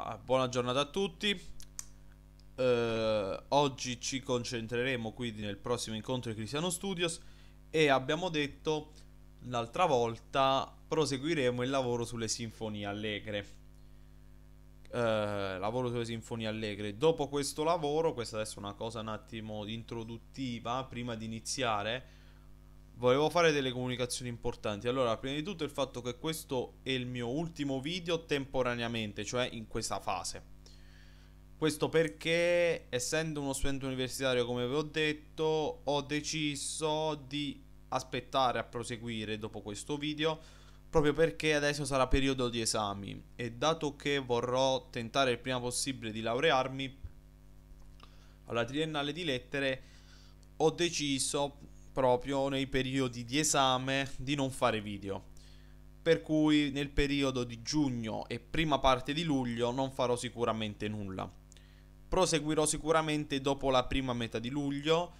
Ah, buona giornata a tutti. Eh, oggi ci concentreremo quindi nel prossimo incontro di Cristiano Studios e abbiamo detto l'altra volta proseguiremo il lavoro sulle sinfonie allegre. Eh, lavoro sulle sinfonie allegre. Dopo questo lavoro, questa adesso è una cosa un attimo introduttiva prima di iniziare Volevo fare delle comunicazioni importanti. Allora, prima di tutto il fatto che questo è il mio ultimo video temporaneamente, cioè in questa fase. Questo perché, essendo uno studente universitario, come vi ho detto, ho deciso di aspettare a proseguire dopo questo video, proprio perché adesso sarà periodo di esami e dato che vorrò tentare il prima possibile di laurearmi alla triennale di lettere, ho deciso proprio nei periodi di esame di non fare video. Per cui nel periodo di giugno e prima parte di luglio non farò sicuramente nulla. Proseguirò sicuramente dopo la prima metà di luglio,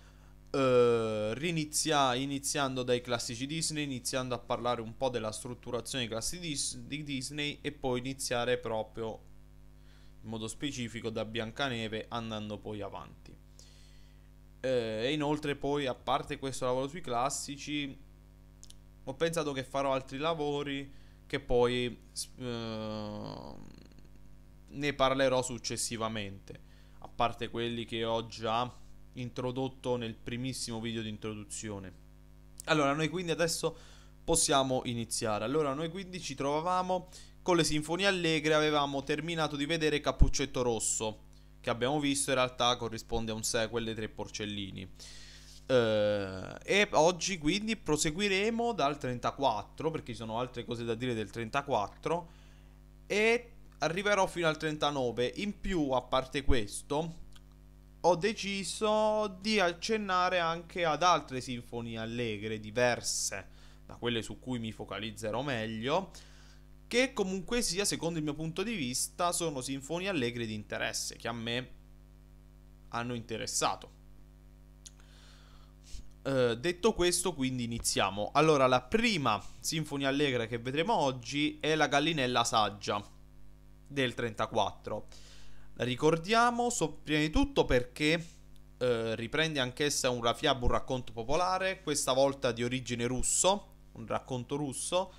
Uh, rinizia, iniziando dai classici Disney, iniziando a parlare un po' della strutturazione dei classici di Disney e poi iniziare proprio in modo specifico da Biancaneve andando poi avanti. Eh, e inoltre poi, a parte questo lavoro sui classici, ho pensato che farò altri lavori che poi eh, ne parlerò successivamente, a parte quelli che ho già introdotto nel primissimo video di introduzione. Allora, noi quindi adesso possiamo iniziare. Allora, noi quindi ci trovavamo con le sinfonie allegre, avevamo terminato di vedere Cappuccetto Rosso che abbiamo visto in realtà corrisponde a un sequel dei tre porcellini. Uh, e oggi quindi proseguiremo dal 34 perché ci sono altre cose da dire del 34 e arriverò fino al 39 in più a parte questo ho deciso di accennare anche ad altre sinfonie allegre diverse da quelle su cui mi focalizzerò meglio che comunque sia, secondo il mio punto di vista, sono sinfonie allegre di interesse, che a me hanno interessato. Uh, detto questo, quindi iniziamo. Allora, la prima sinfonia allegra che vedremo oggi è la Gallinella Saggia del 34. La ricordiamo so, prima di tutto perché uh, riprende anch'essa un rafiab, un racconto popolare, questa volta di origine russo, un racconto russo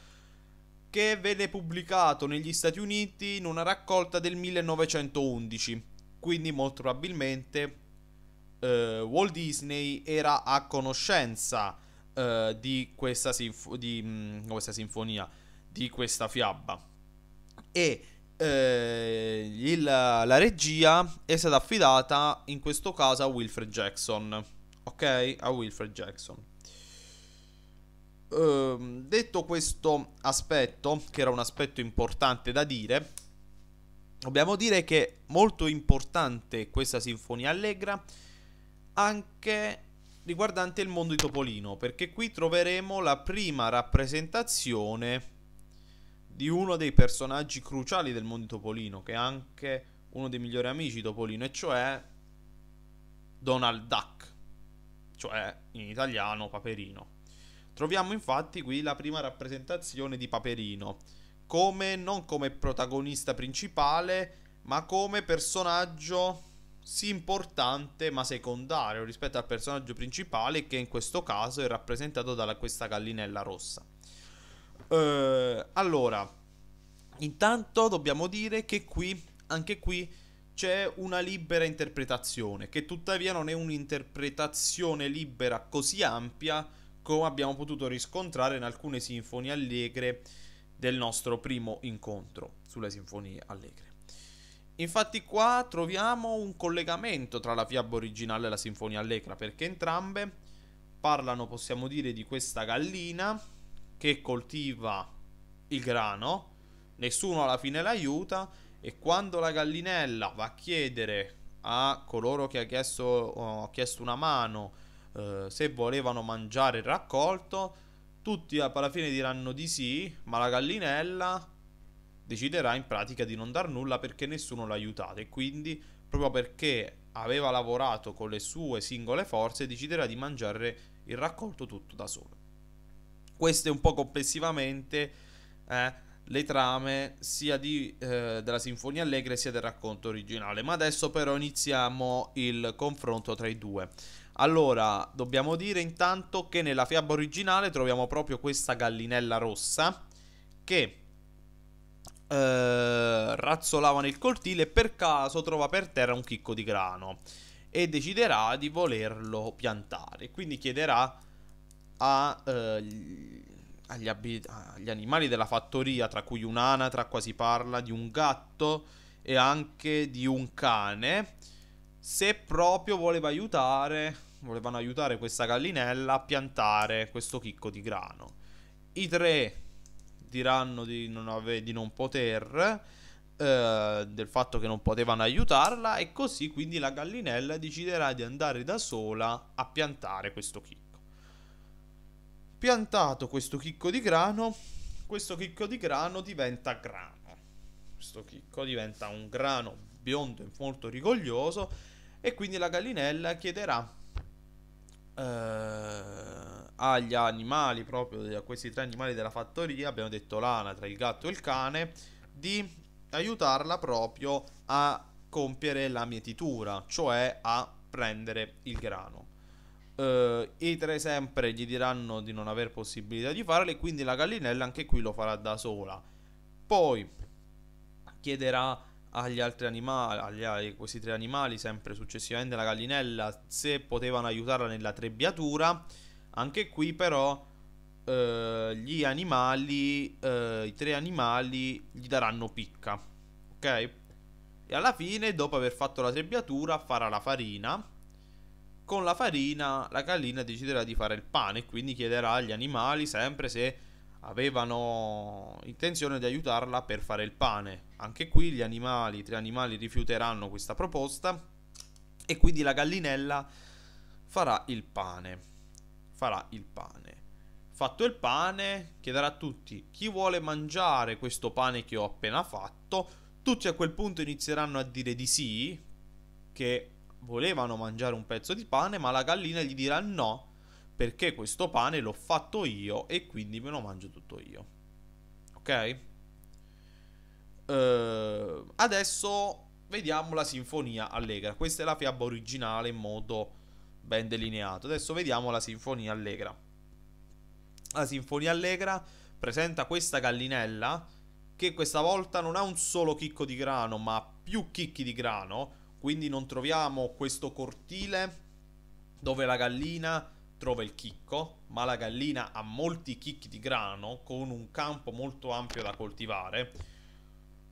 che venne pubblicato negli Stati Uniti in una raccolta del 1911. Quindi molto probabilmente eh, Walt Disney era a conoscenza eh, di, questa sinfo- di mh, mm, questa sinfonia, di questa fiaba. E eh, il, la regia è stata affidata in questo caso a Wilfred Jackson. Ok? A Wilfred Jackson ehm, detto questo aspetto, che era un aspetto importante da dire, dobbiamo dire che è molto importante questa sinfonia allegra anche riguardante il mondo di Topolino, perché qui troveremo la prima rappresentazione di uno dei personaggi cruciali del mondo di Topolino, che è anche uno dei migliori amici di Topolino, e cioè Donald Duck, cioè in italiano Paperino. Troviamo infatti qui la prima rappresentazione di Paperino, come, non come protagonista principale, ma come personaggio sì importante ma secondario rispetto al personaggio principale che in questo caso è rappresentato da questa gallinella rossa. Eh, allora, intanto dobbiamo dire che qui, anche qui, c'è una libera interpretazione, che tuttavia non è un'interpretazione libera così ampia come abbiamo potuto riscontrare in alcune sinfonie allegre del nostro primo incontro sulle sinfonie allegre. Infatti qua troviamo un collegamento tra la fiaba originale e la sinfonia allegra perché entrambe parlano, possiamo dire, di questa gallina che coltiva il grano, nessuno alla fine l'aiuta e quando la gallinella va a chiedere a coloro che ha chiesto, oh, ha chiesto una mano eh, se volevano mangiare il raccolto, tutti alla fine diranno di sì, ma la gallinella deciderà in pratica di non dar nulla perché nessuno l'ha aiutata e quindi proprio perché aveva lavorato con le sue singole forze deciderà di mangiare il raccolto tutto da solo. Queste un po' complessivamente eh, le trame sia di, eh, della Sinfonia Allegra sia del racconto originale, ma adesso però iniziamo il confronto tra i due. Allora, dobbiamo dire intanto che nella fiaba originale troviamo proprio questa gallinella rossa che eh, razzolava nel cortile e per caso trova per terra un chicco di grano e deciderà di volerlo piantare. Quindi chiederà a, eh, agli, agli animali della fattoria, tra cui un'anatra, qua si parla di un gatto e anche di un cane, se proprio voleva aiutare volevano aiutare questa gallinella a piantare questo chicco di grano. I tre diranno di non, ave- di non poter, eh, del fatto che non potevano aiutarla e così quindi la gallinella deciderà di andare da sola a piantare questo chicco. Piantato questo chicco di grano, questo chicco di grano diventa grano. Questo chicco diventa un grano biondo e molto rigoglioso e quindi la gallinella chiederà eh, agli animali, proprio a questi tre animali della fattoria, abbiamo detto l'anatra, il gatto e il cane, di aiutarla proprio a compiere la mietitura, cioè a prendere il grano. Eh, I tre sempre gli diranno di non aver possibilità di farle, quindi la gallinella anche qui lo farà da sola. Poi chiederà agli altri animali, agli, agli, questi tre animali, sempre successivamente la gallinella, se potevano aiutarla nella trebbiatura. Anche qui però eh, gli animali, eh, i tre animali gli daranno picca, ok? E alla fine, dopo aver fatto la trebbiatura, farà la farina. Con la farina la gallina deciderà di fare il pane, e quindi chiederà agli animali sempre se avevano intenzione di aiutarla per fare il pane. Anche qui gli animali, i tre animali rifiuteranno questa proposta e quindi la gallinella farà il pane. Farà il pane. Fatto il pane, chiederà a tutti chi vuole mangiare questo pane che ho appena fatto. Tutti a quel punto inizieranno a dire di sì, che volevano mangiare un pezzo di pane, ma la gallina gli dirà no, perché questo pane l'ho fatto io e quindi me lo mangio tutto io. Ok? Uh, adesso vediamo la sinfonia allegra. Questa è la fiaba originale in modo ben delineato. Adesso vediamo la sinfonia allegra. La sinfonia allegra presenta questa gallinella che questa volta non ha un solo chicco di grano, ma più chicchi di grano, quindi non troviamo questo cortile dove la gallina trova il chicco, ma la gallina ha molti chicchi di grano con un campo molto ampio da coltivare.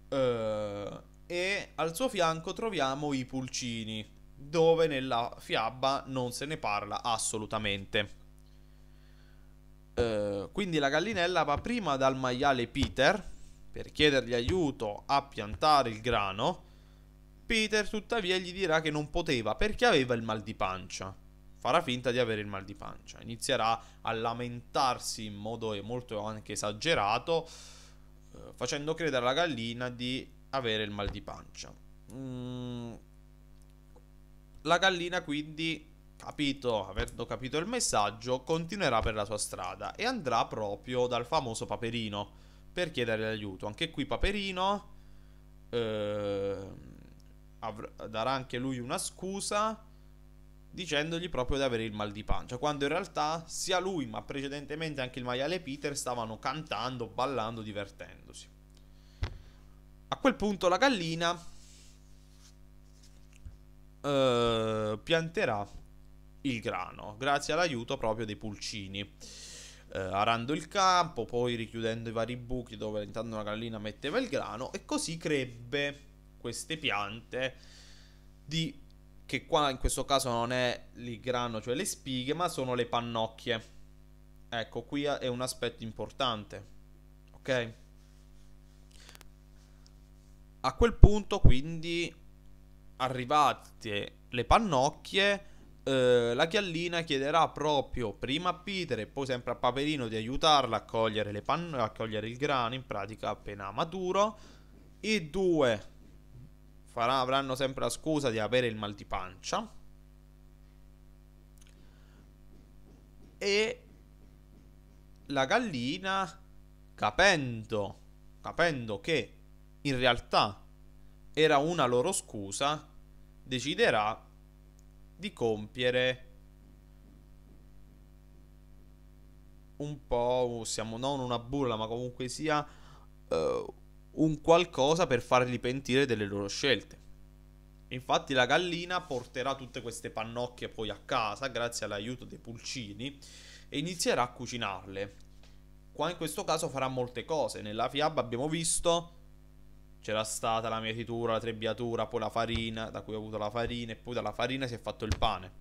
Eh, e al suo fianco troviamo i pulcini, dove nella fiaba non se ne parla assolutamente. Eh, quindi la gallinella va prima dal maiale Peter per chiedergli aiuto a piantare il grano. Peter tuttavia gli dirà che non poteva perché aveva il mal di pancia farà finta di avere il mal di pancia, inizierà a lamentarsi in modo molto anche esagerato, eh, facendo credere alla gallina di avere il mal di pancia. Mm. La gallina quindi, capito, avendo capito il messaggio, continuerà per la sua strada e andrà proprio dal famoso Paperino per chiedere aiuto. Anche qui Paperino eh, darà anche lui una scusa dicendogli proprio di avere il mal di pancia, quando in realtà sia lui ma precedentemente anche il maiale Peter stavano cantando, ballando, divertendosi. A quel punto la gallina eh, pianterà il grano, grazie all'aiuto proprio dei pulcini. Eh, arando il campo, poi richiudendo i vari buchi dove intanto la gallina metteva il grano e così crebbe queste piante di che qua in questo caso non è il grano, cioè le spighe, ma sono le pannocchie. Ecco, qui è un aspetto importante. Ok? A quel punto, quindi, arrivate le pannocchie, eh, la gallina chiederà proprio prima a Peter e poi sempre a Paperino di aiutarla a cogliere, pan- a cogliere il grano, in pratica appena maturo. I due farà, avranno sempre la scusa di avere il mal di pancia. E la gallina, capendo, capendo che in realtà era una loro scusa, deciderà di compiere un po', siamo non una burla, ma comunque sia uh, un qualcosa per farli pentire delle loro scelte. Infatti la gallina porterà tutte queste pannocchie poi a casa grazie all'aiuto dei pulcini e inizierà a cucinarle. Qua in questo caso farà molte cose, nella fiaba abbiamo visto c'era stata la mietitura, la trebbiatura, poi la farina, da cui ho avuto la farina e poi dalla farina si è fatto il pane.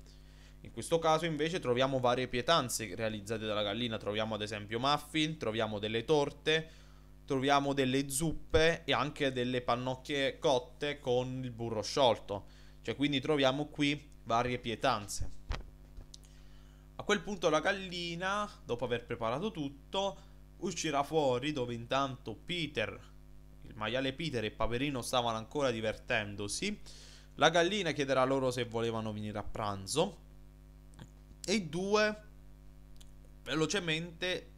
In questo caso invece troviamo varie pietanze realizzate dalla gallina, troviamo ad esempio muffin, troviamo delle torte, troviamo delle zuppe e anche delle pannocchie cotte con il burro sciolto. Cioè, quindi troviamo qui varie pietanze. A quel punto la gallina, dopo aver preparato tutto, uscirà fuori dove intanto Peter, il maiale Peter e Paperino stavano ancora divertendosi. La gallina chiederà loro se volevano venire a pranzo. E i due velocemente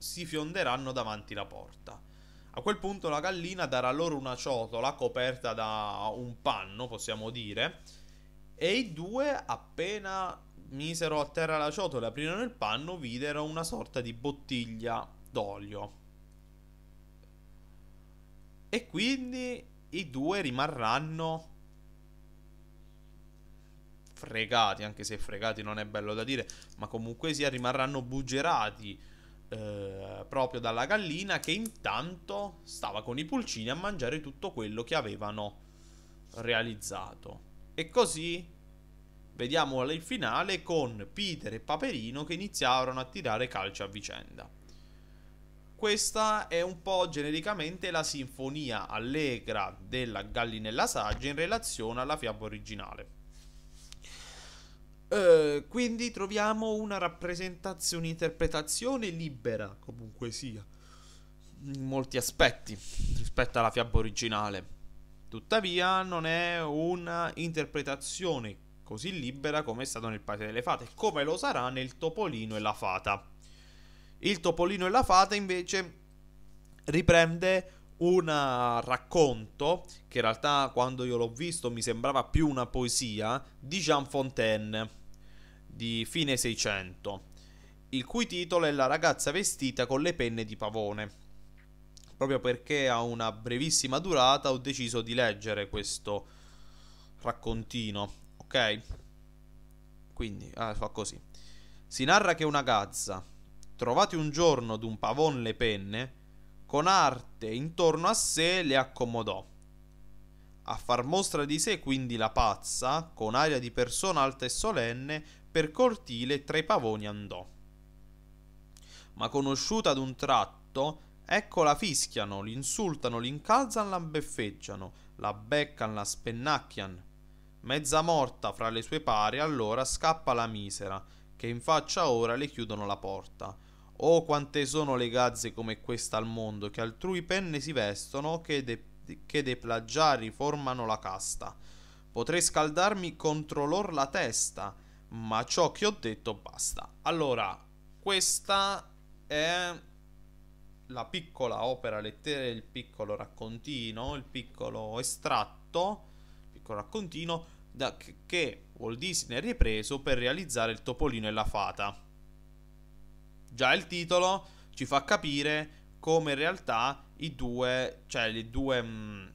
si fionderanno davanti la porta. A quel punto la gallina darà loro una ciotola coperta da un panno, possiamo dire, e i due, appena misero a terra la ciotola e aprirono il panno, videro una sorta di bottiglia d'olio. E quindi i due rimarranno fregati, anche se fregati non è bello da dire, ma comunque sia rimarranno bugerati eh, proprio dalla gallina che intanto stava con i pulcini a mangiare tutto quello che avevano realizzato. E così vediamo il finale con Peter e Paperino che iniziarono a tirare calci a vicenda. Questa è un po' genericamente la sinfonia allegra della Gallinella Saggia in relazione alla fiaba originale. Uh, quindi troviamo una rappresentazione, un'interpretazione libera, comunque sia, in molti aspetti rispetto alla fiaba originale. Tuttavia non è una interpretazione così libera come è stato nel Paese delle Fate, come lo sarà nel Topolino e la Fata. Il Topolino e la Fata invece riprende un racconto che in realtà quando io l'ho visto mi sembrava più una poesia di Jean Fontaine di fine 600, il cui titolo è La ragazza vestita con le penne di pavone. Proprio perché ha una brevissima durata ho deciso di leggere questo raccontino, ok? Quindi, ah, fa così. Si narra che una gazza, trovati un giorno d'un pavon le penne, con arte intorno a sé le accomodò. A far mostra di sé quindi la pazza, con aria di persona alta e solenne, per cortile tra i pavoni andò. Ma conosciuta ad un tratto, ecco la fischiano, l'insultano, l'incalzan, la beffeggiano, la beccan, la spennacchian. Mezza morta fra le sue pari, allora scappa la misera, che in faccia ora le chiudono la porta. Oh, quante sono le gazze come questa al mondo, che altrui penne si vestono, che, de, che de plagiari formano la casta. Potrei scaldarmi contro lor la testa, ma ciò che ho detto basta. Allora, questa è la piccola opera lettera, il piccolo raccontino, il piccolo estratto, il piccolo raccontino da, che Walt Disney ha ripreso per realizzare il topolino e la fata. Già il titolo ci fa capire come in realtà i due, cioè le due, mh, mm,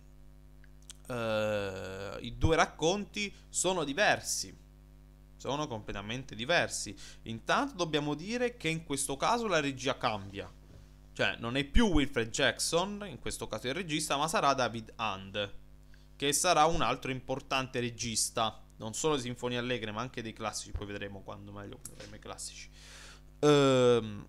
eh, uh, i due racconti sono diversi sono completamente diversi. Intanto dobbiamo dire che in questo caso la regia cambia. Cioè, non è più Wilfred Jackson, in questo caso il regista, ma sarà David Hand, che sarà un altro importante regista, non solo di Sinfonie Allegre, ma anche dei classici, poi vedremo quando meglio vedremo i classici. Ehm,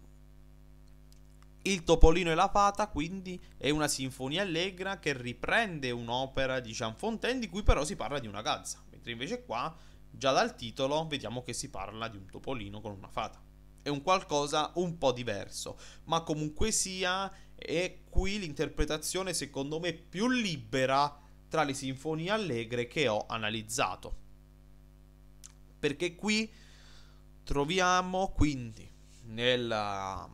il Topolino e la Fata, quindi, è una sinfonia allegra che riprende un'opera di Jean Fontaine, di cui però si parla di una gazza, mentre invece qua Già dal titolo vediamo che si parla di un topolino con una fata. È un qualcosa un po' diverso, ma comunque sia è qui l'interpretazione secondo me più libera tra le sinfonie allegre che ho analizzato. Perché qui troviamo quindi nella,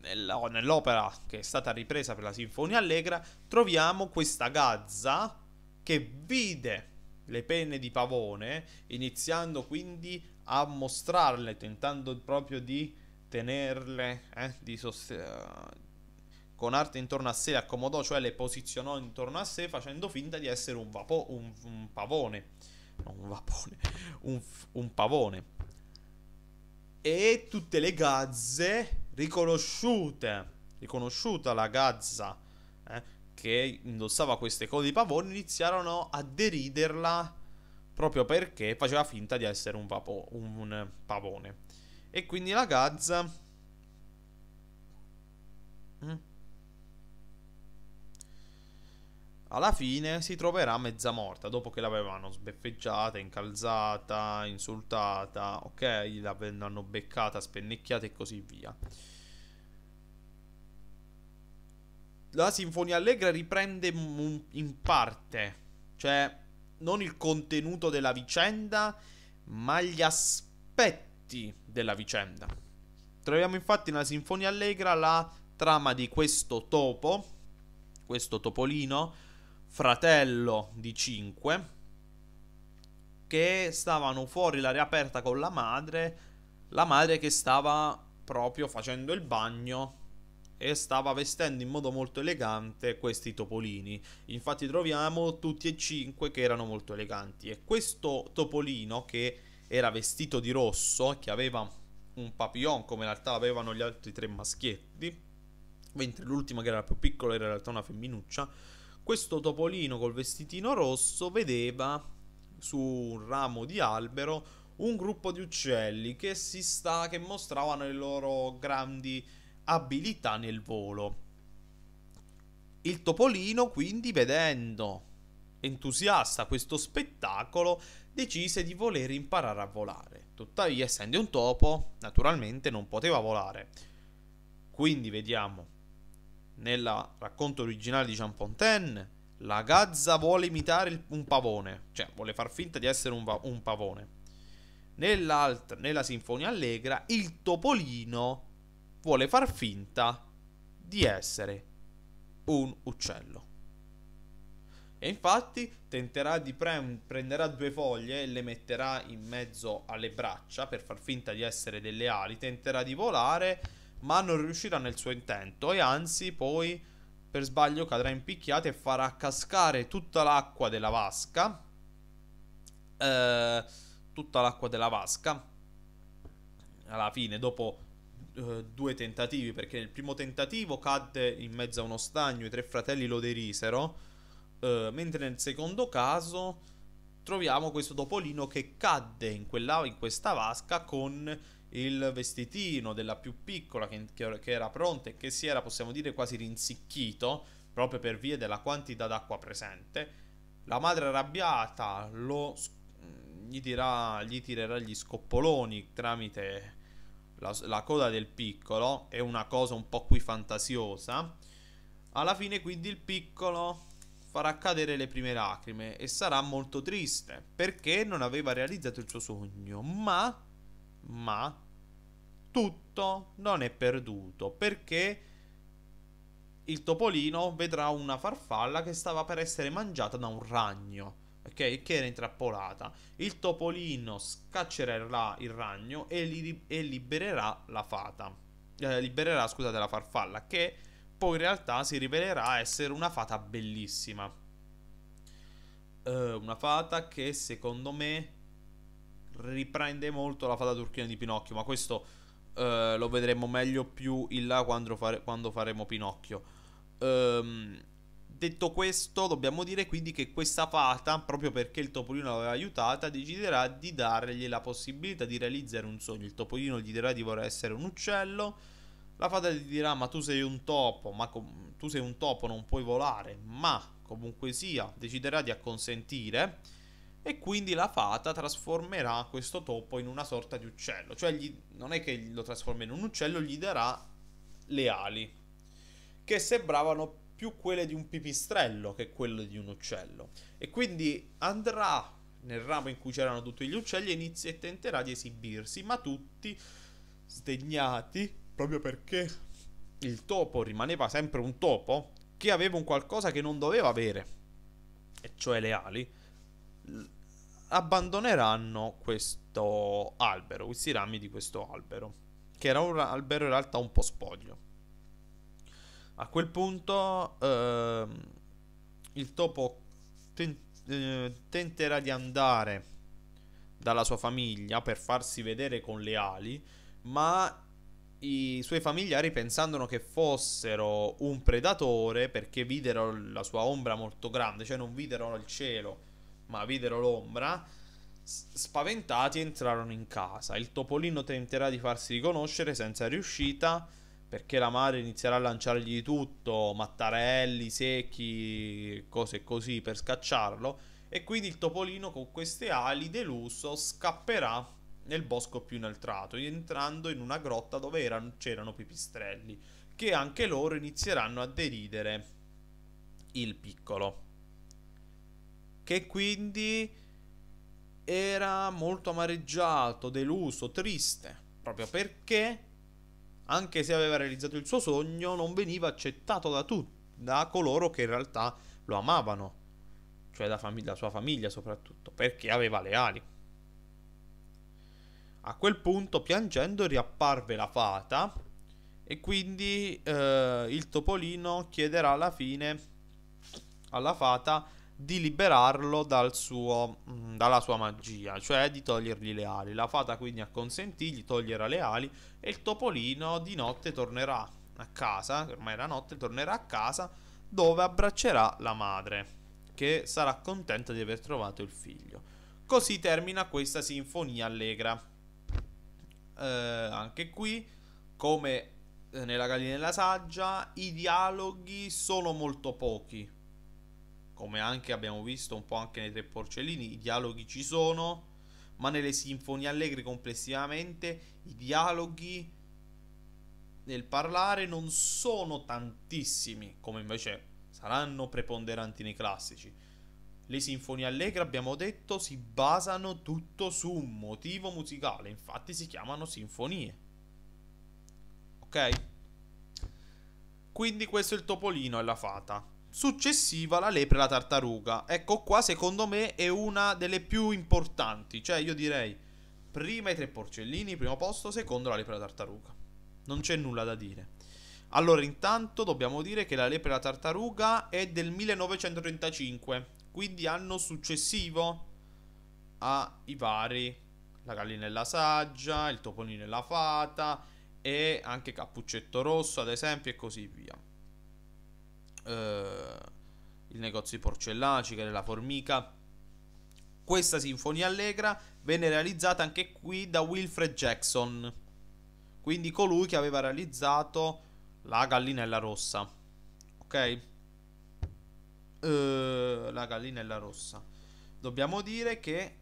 nella, nell'opera che è stata ripresa per la Sinfonia Allegra, troviamo questa gazza che vide le penne di pavone, iniziando quindi a mostrarle, tentando proprio di tenerle eh, di eh, con arte intorno a sé, le accomodò, cioè le posizionò intorno a sé facendo finta di essere un, vapo- un, un pavone. Non un vapone, un, un pavone. E tutte le gazze riconosciute, riconosciuta la gazza. Eh, che indossava queste cose di pavone iniziarono a deriderla proprio perché faceva finta di essere un, vapo, un, pavone. E quindi la Gazza... Mm, alla fine si troverà mezza morta dopo che l'avevano sbeffeggiata, incalzata, insultata, ok, l'hanno beccata, spennecchiata e così via. la Sinfonia Allegra riprende in parte, cioè non il contenuto della vicenda, ma gli aspetti della vicenda. Troviamo infatti nella Sinfonia Allegra la trama di questo topo, questo topolino, fratello di cinque, che stavano fuori l'aria aperta con la madre, la madre che stava proprio facendo il bagno e stava vestendo in modo molto elegante questi topolini. Infatti troviamo tutti e cinque che erano molto eleganti e questo topolino che era vestito di rosso, che aveva un papillon come in realtà avevano gli altri tre maschietti, mentre l'ultima che era la più piccola era in realtà una femminuccia, questo topolino col vestitino rosso vedeva su un ramo di albero un gruppo di uccelli che si sta che mostravano le loro grandi abilità nel volo. Il topolino quindi vedendo entusiasta questo spettacolo decise di voler imparare a volare. Tuttavia essendo un topo naturalmente non poteva volare. Quindi vediamo nel racconto originale di Jean Fontaine, la gazza vuole imitare un pavone, cioè vuole far finta di essere un, un pavone. Nella sinfonia allegra il topolino vuole far finta di essere un uccello. E infatti tenterà di prem- prenderà due foglie e le metterà in mezzo alle braccia per far finta di essere delle ali, tenterà di volare, ma non riuscirà nel suo intento e anzi poi per sbaglio cadrà in picchiata e farà cascare tutta l'acqua della vasca. Eh, tutta l'acqua della vasca. Alla fine, dopo eh, due tentativi, perché nel primo tentativo cadde in mezzo a uno stagno, i tre fratelli lo derisero, uh, mentre nel secondo caso troviamo questo topolino che cadde in, quella, in questa vasca con il vestitino della più piccola che, che era pronta e che si era, possiamo dire, quasi rinsicchito proprio per via della quantità d'acqua presente. La madre arrabbiata lo, gli, dirà, gli tirerà gli scoppoloni tramite la, la coda del piccolo è una cosa un po' qui fantasiosa. Alla fine quindi il piccolo farà cadere le prime lacrime e sarà molto triste perché non aveva realizzato il suo sogno. Ma, ma, tutto non è perduto perché il topolino vedrà una farfalla che stava per essere mangiata da un ragno ok? Che era intrappolata. Il topolino scaccerà il ragno e, li, e libererà la fata. Eh, libererà, scusate, la farfalla, che poi in realtà si rivelerà essere una fata bellissima. Eh, una fata che secondo me riprende molto la fata turchina di Pinocchio, ma questo eh, lo vedremo meglio più in là quando, fare, quando faremo Pinocchio. Ehm Detto questo, dobbiamo dire quindi che questa fata, proprio perché il topolino l'aveva aiutata, deciderà di dargli la possibilità di realizzare un sogno. Il topolino gli dirà di voler essere un uccello. La fata gli dirà: Ma tu sei un topo, ma com- tu sei un topo, non puoi volare. Ma comunque sia, deciderà di acconsentire. E quindi la fata trasformerà questo topo in una sorta di uccello. Cioè, gli, non è che lo trasforma in un uccello, gli darà le ali. Che sembravano più più quelle di un pipistrello che quelle di un uccello. E quindi andrà nel ramo in cui c'erano tutti gli uccelli e, inizia e tenterà di esibirsi, ma tutti sdegnati, proprio perché il topo rimaneva sempre un topo, che aveva un qualcosa che non doveva avere, e cioè le ali, abbandoneranno questo albero, questi rami di questo albero, che era un albero in realtà un po' spoglio. A quel punto ehm, il topo ten- eh, tenterà di andare dalla sua famiglia per farsi vedere con le ali, ma i suoi familiari pensarono che fossero un predatore perché videro la sua ombra molto grande, cioè non videro il cielo, ma videro l'ombra. Spaventati entrarono in casa. Il topolino tenterà di farsi riconoscere senza riuscita perché la madre inizierà a lanciargli di tutto, mattarelli, secchi, cose così per scacciarlo e quindi il topolino con queste ali deluso scapperà nel bosco più inoltrato, entrando in una grotta dove erano, c'erano pipistrelli, che anche loro inizieranno a deridere il piccolo. Che quindi era molto amareggiato, deluso, triste, proprio perché anche se aveva realizzato il suo sogno, non veniva accettato da tutti, da coloro che in realtà lo amavano, cioè da fam- sua famiglia soprattutto, perché aveva le ali. A quel punto, piangendo, riapparve la fata e quindi eh, il topolino chiederà alla fine alla fata di liberarlo dal suo, mm, dalla sua magia, cioè di togliergli le ali. La fata quindi acconsentì, gli toglierà le ali e il topolino di notte tornerà a casa, ormai era notte, tornerà a casa dove abbraccerà la madre, che sarà contenta di aver trovato il figlio. Così termina questa sinfonia allegra. Eh, anche qui, come eh, nella Gallinella Saggia, i dialoghi sono molto pochi come anche abbiamo visto un po' anche nei tre porcellini, i dialoghi ci sono, ma nelle sinfonie allegre complessivamente i dialoghi nel parlare non sono tantissimi, come invece saranno preponderanti nei classici. Le sinfonie allegre, abbiamo detto, si basano tutto su un motivo musicale, infatti si chiamano sinfonie. Ok? Quindi questo è il topolino e la fata. Successiva la lepre e la tartaruga. Ecco qua secondo me è una delle più importanti. Cioè io direi prima i tre porcellini, primo posto, secondo la lepre e la tartaruga. Non c'è nulla da dire. Allora intanto dobbiamo dire che la lepre e la tartaruga è del 1935. Quindi anno successivo ai vari. La gallinella saggia, il topolino e la fata e anche Cappuccetto Rosso ad esempio e così via eh, il negozio di porcellacicere, della formica. Questa sinfonia allegra venne realizzata anche qui da Wilfred Jackson, quindi colui che aveva realizzato la gallinella rossa. Ok? Uh, la gallinella rossa. Dobbiamo dire che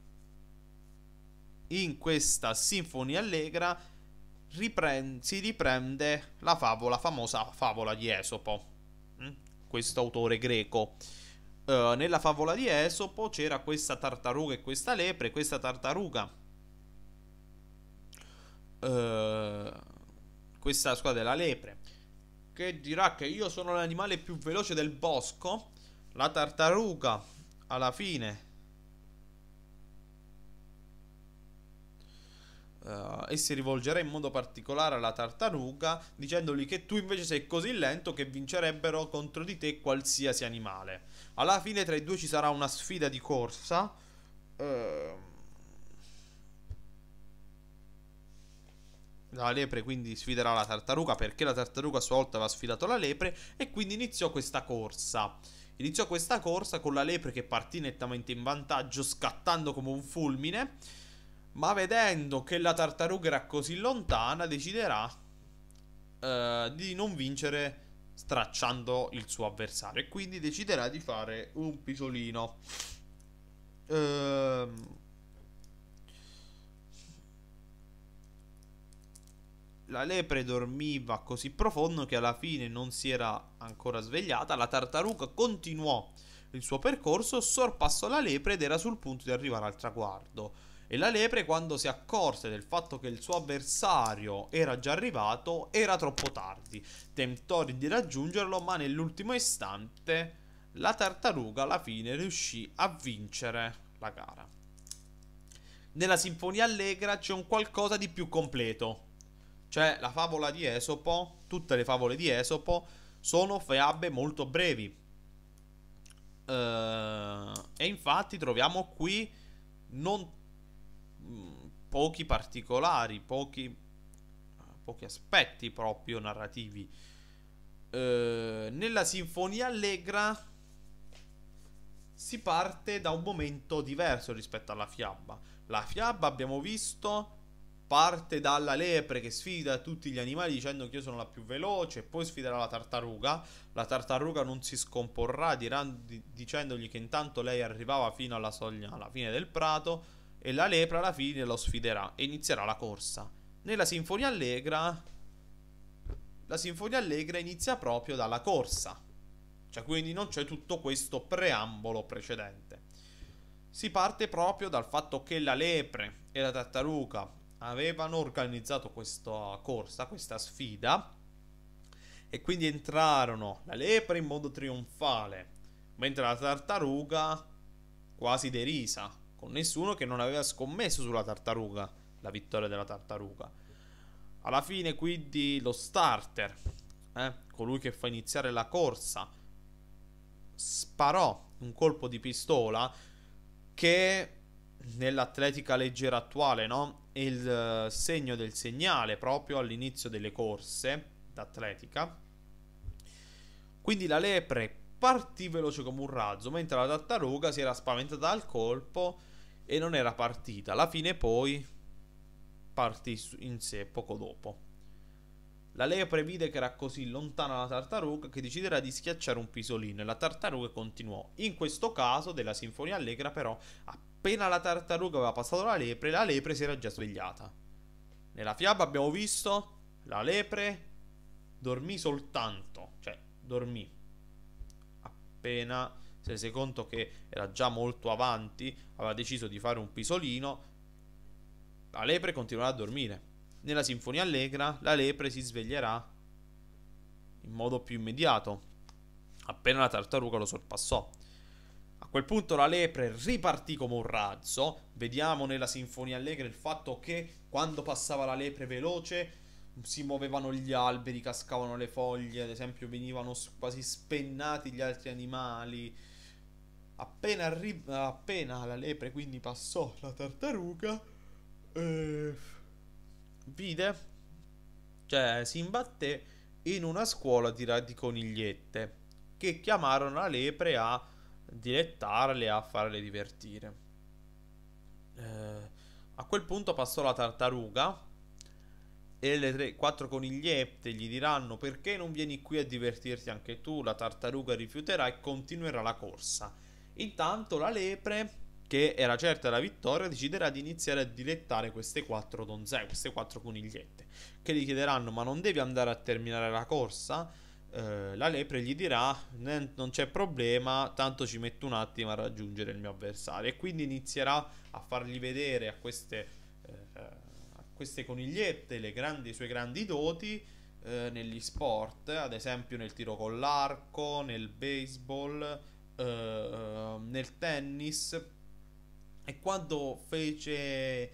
in questa sinfonia allegra riprende, si riprende la favola, la famosa favola di Esopo questo autore greco. Uh, nella favola di Esopo c'era questa tartaruga e questa lepre. Questa tartaruga, uh, questa squadra della lepre, che dirà che io sono l'animale più veloce del bosco. La tartaruga alla fine Uh, e si rivolgerà in modo particolare alla tartaruga dicendogli che tu invece sei così lento che vincerebbero contro di te qualsiasi animale. Alla fine tra i due ci sarà una sfida di corsa. Uh... La lepre quindi sfiderà la tartaruga perché la tartaruga a sua volta aveva sfidato la lepre e quindi iniziò questa corsa. Iniziò questa corsa con la lepre che partì nettamente in vantaggio scattando come un fulmine ma vedendo che la tartaruga era così lontana, deciderà eh, di non vincere stracciando il suo avversario. E quindi deciderà di fare un pisolino. Ehm. la lepre dormiva così profondo che alla fine non si era ancora svegliata. La tartaruga continuò il suo percorso, sorpassò la lepre ed era sul punto di arrivare al traguardo. E la lepre quando si accorse del fatto che il suo avversario era già arrivato era troppo tardi. Tentò di raggiungerlo ma nell'ultimo istante la tartaruga alla fine riuscì a vincere la gara. Nella Sinfonia Allegra c'è un qualcosa di più completo. Cioè la favola di Esopo, tutte le favole di Esopo sono fiabe molto brevi. Eh, e infatti troviamo qui non Mm, pochi particolari, pochi, pochi aspetti proprio narrativi. Eh, nella Sinfonia Allegra si parte da un momento diverso rispetto alla fiaba. La fiaba, abbiamo visto, parte dalla lepre che sfida tutti gli animali dicendo che io sono la più veloce, poi sfiderà la tartaruga. La tartaruga non si scomporrà dirà, dicendogli che intanto lei arrivava fino alla soglia alla fine del prato e la lepre alla fine lo sfiderà e inizierà la corsa. Nella Sinfonia Allegra, la Sinfonia Allegra inizia proprio dalla corsa, cioè quindi non c'è tutto questo preambolo precedente. Si parte proprio dal fatto che la lepre e la tartaruga avevano organizzato questa corsa, questa sfida, e quindi entrarono la lepre in modo trionfale, mentre la tartaruga quasi derisa con nessuno che non aveva scommesso sulla tartaruga, la vittoria della tartaruga. Alla fine quindi lo starter, eh, colui che fa iniziare la corsa, sparò un colpo di pistola che nell'atletica leggera attuale no? è il eh, segno del segnale proprio all'inizio delle corse d'atletica. Quindi la lepre partì veloce come un razzo, mentre la tartaruga si era spaventata dal colpo e non era partita. Alla fine poi partì in sé poco dopo. La Lea previde che era così lontana la tartaruga che deciderà di schiacciare un pisolino e la tartaruga continuò. In questo caso della Sinfonia Allegra però, appena la tartaruga aveva passato la lepre, la lepre si era già svegliata. Nella fiaba abbiamo visto la lepre dormì soltanto, cioè dormì appena si rese conto che era già molto avanti, aveva deciso di fare un pisolino, la lepre continuerà a dormire. Nella sinfonia allegra la lepre si sveglierà in modo più immediato, appena la tartaruga lo sorpassò. A quel punto la lepre ripartì come un razzo. Vediamo nella sinfonia allegra il fatto che quando passava la lepre veloce si muovevano gli alberi, cascavano le foglie, ad esempio venivano quasi spennati gli altri animali. Appena, appena la lepre quindi passò la tartaruga, eh, vide, cioè si imbatté in una scuola di, di conigliette che chiamarono la lepre a dilettarle, a farle divertire. Eh, a quel punto passò la tartaruga e le tre, quattro conigliette gli diranno perché non vieni qui a divertirti anche tu, la tartaruga rifiuterà e continuerà la corsa. Intanto la lepre, che era certa la vittoria, deciderà di iniziare a dilettare queste quattro donzelle, queste quattro conigliette, che gli chiederanno ma non devi andare a terminare la corsa? Eh, la lepre gli dirà non c'è problema, tanto ci metto un attimo a raggiungere il mio avversario e quindi inizierà a fargli vedere a queste, eh, a queste conigliette le, grandi, le sue grandi doti eh, negli sport, ad esempio nel tiro con l'arco, nel baseball eh, nel tennis e quando fece eh,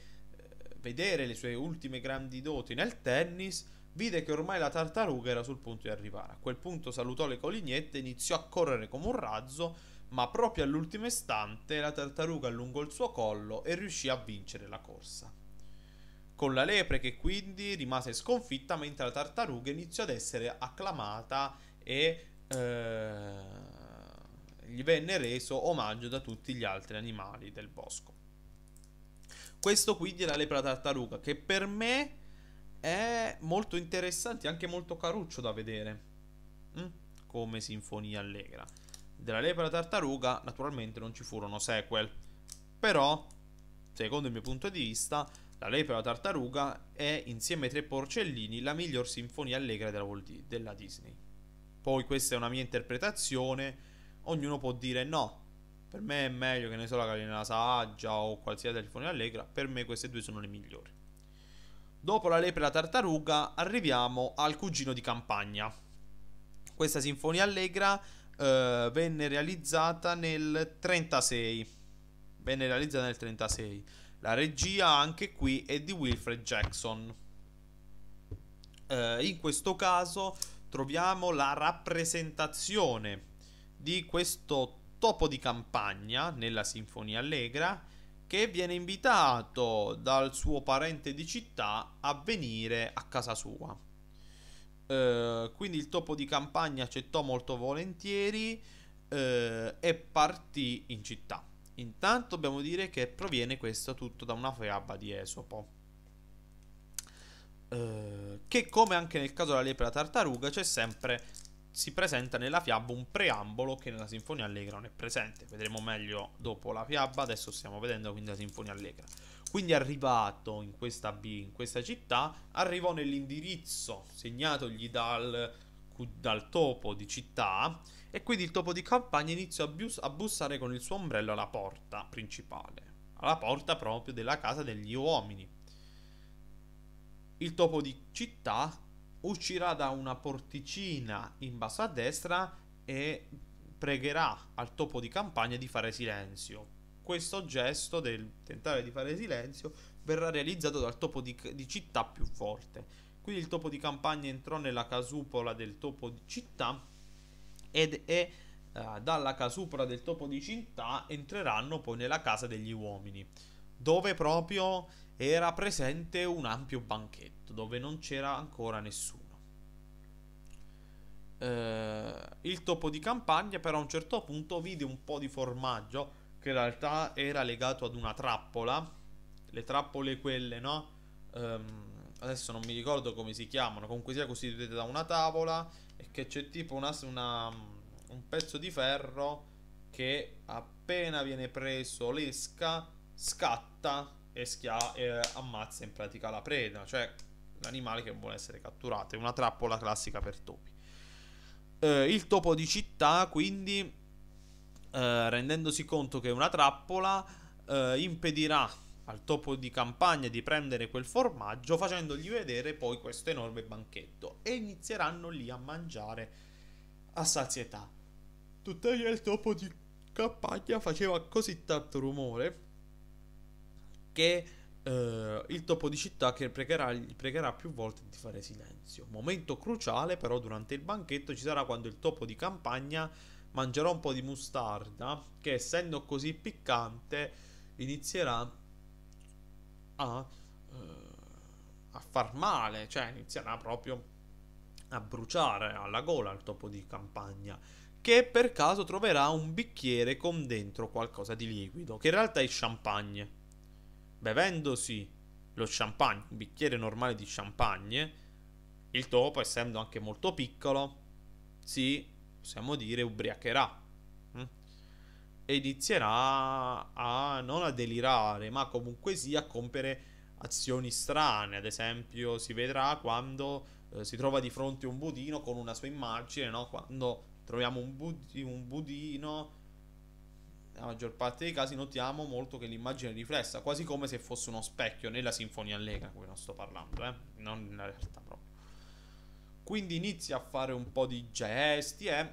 vedere le sue ultime grandi doti nel tennis, vide che ormai la tartaruga era sul punto di arrivare. A quel punto salutò le colignette e iniziò a correre come un razzo, ma proprio all'ultimo istante la tartaruga allungò il suo collo e riuscì a vincere la corsa. Con la lepre che quindi rimase sconfitta mentre la tartaruga iniziò ad essere acclamata e... Eh gli venne reso omaggio da tutti gli altri animali del bosco. Questo quindi è la l'epra tartaruga, che per me è molto interessante, e anche molto caruccio da vedere. Mm? Come sinfonia allegra. Della lepra tartaruga naturalmente non ci furono sequel, però, secondo il mio punto di vista, la lepra tartaruga è, insieme ai tre porcellini, la miglior sinfonia allegra della, della Disney. Poi questa è una mia interpretazione, ognuno può dire no. Per me è meglio che ne so la Galena Saggia o qualsiasi telefono Allegra, per me queste due sono le migliori. Dopo la lepre e la tartaruga arriviamo al cugino di campagna. Questa sinfonia allegra eh, venne realizzata nel 1936. Venne realizzata nel 36. La regia anche qui è di Wilfred Jackson. Eh, in questo caso troviamo la rappresentazione di questo topo di campagna nella Sinfonia Allegra che viene invitato dal suo parente di città a venire a casa sua. Eh, quindi il topo di campagna accettò molto volentieri eh, e partì in città. Intanto dobbiamo dire che proviene questo tutto da una fiaba di Esopo. Eh, che come anche nel caso della lepre e la tartaruga c'è sempre si presenta nella fiaba un preambolo che nella Sinfonia Allegra non è presente. Vedremo meglio dopo la fiaba, adesso stiamo vedendo quindi la Sinfonia Allegra. Quindi arrivato in questa B, in questa città, arrivò nell'indirizzo segnatogli dal, dal topo di città e quindi il topo di campagna iniziò a, bus a bussare con il suo ombrello alla porta principale, alla porta proprio della casa degli uomini. Il topo di città uscirà da una porticina in basso a destra e pregherà al topo di campagna di fare silenzio. Questo gesto del tentare di fare silenzio verrà realizzato dal topo di, di città più forte. Quindi il topo di campagna entrò nella casupola del topo di città ed è eh, dalla casupola del topo di città entreranno poi nella casa degli uomini dove proprio era presente un ampio banchetto, dove non c'era ancora nessuno. Eh, il topo di campagna però a un certo punto vide un po' di formaggio che in realtà era legato ad una trappola, le trappole quelle, no? Um, adesso non mi ricordo come si chiamano, comunque sia costituite da una tavola e che c'è tipo una, una, un pezzo di ferro che appena viene preso l'esca scatta e schia- eh, ammazza in pratica la preda, cioè l'animale che vuole essere catturato. È una trappola classica per topi. Eh, il topo di città, quindi, eh, rendendosi conto che è una trappola, eh, impedirà al topo di campagna di prendere quel formaggio, facendogli vedere poi questo enorme banchetto. E inizieranno lì a mangiare a sazietà. Tuttavia il topo di campagna faceva così tanto rumore che eh, il topo di città che pregherà, pregherà più volte di fare silenzio. Momento cruciale però durante il banchetto ci sarà quando il topo di campagna mangerà un po' di mustarda che essendo così piccante inizierà a, eh, a far male, cioè inizierà proprio a bruciare alla gola il topo di campagna che per caso troverà un bicchiere con dentro qualcosa di liquido, che in realtà è champagne bevendosi lo champagne, un bicchiere normale di champagne, il topo, essendo anche molto piccolo, si, possiamo dire, ubriacherà mm, e inizierà a non a delirare, ma comunque sia a compiere azioni strane. Ad esempio, si vedrà quando eh, si trova di fronte un budino con una sua immagine, no? quando troviamo un, bud- un budino nella maggior parte dei casi notiamo molto che l'immagine riflessa, quasi come se fosse uno specchio nella sinfonia allegra, cui non sto parlando, eh? non nella realtà proprio. Quindi inizia a fare un po' di gesti e eh?